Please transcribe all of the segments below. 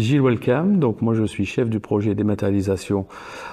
Gilles Welcome, donc moi je suis chef du projet dématérialisation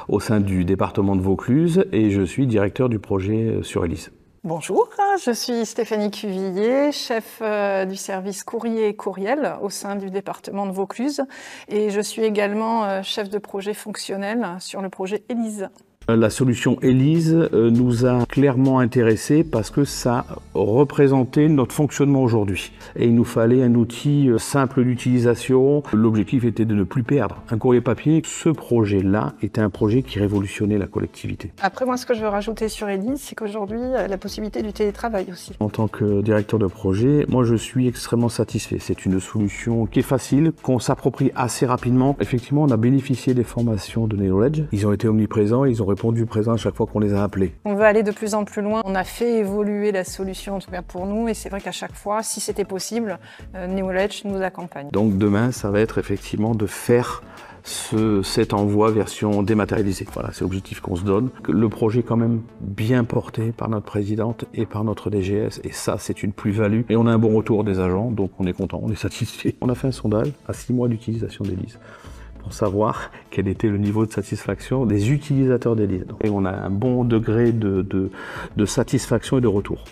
au sein du département de Vaucluse et je suis directeur du projet euh, sur Elise. Bonjour, hein, je suis Stéphanie Cuvillier, chef euh, du service courrier et courriel au sein du département de Vaucluse et je suis également euh, chef de projet fonctionnel sur le projet Elise. La solution Elise nous a clairement intéressés parce que ça représenter notre fonctionnement aujourd'hui. Et il nous fallait un outil euh, simple d'utilisation. L'objectif était de ne plus perdre un courrier papier. Ce projet-là était un projet qui révolutionnait la collectivité. Après, moi, ce que je veux rajouter sur Eddy, c'est qu'aujourd'hui, euh, la possibilité du télétravail aussi. En tant que directeur de projet, moi, je suis extrêmement satisfait. C'est une solution qui est facile, qu'on s'approprie assez rapidement. Effectivement, on a bénéficié des formations de Knowledge. Ils ont été omniprésents, ils ont répondu présent à chaque fois qu'on les a appelés. On veut aller de plus en plus loin. On a fait évoluer la solution en tout cas pour nous. Et c'est vrai qu'à chaque fois, si c'était possible, euh, NeoLedge nous accompagne. Donc demain, ça va être effectivement de faire cet envoi version dématérialisée. Voilà, c'est l'objectif qu'on se donne. Le projet est quand même bien porté par notre présidente et par notre DGS, et ça, c'est une plus-value. Et on a un bon retour des agents, donc on est content, on est satisfait. On a fait un sondage à six mois d'utilisation d'Elise pour savoir quel était le niveau de satisfaction des utilisateurs d'Elise. Et on a un bon degré de satisfaction et de retour.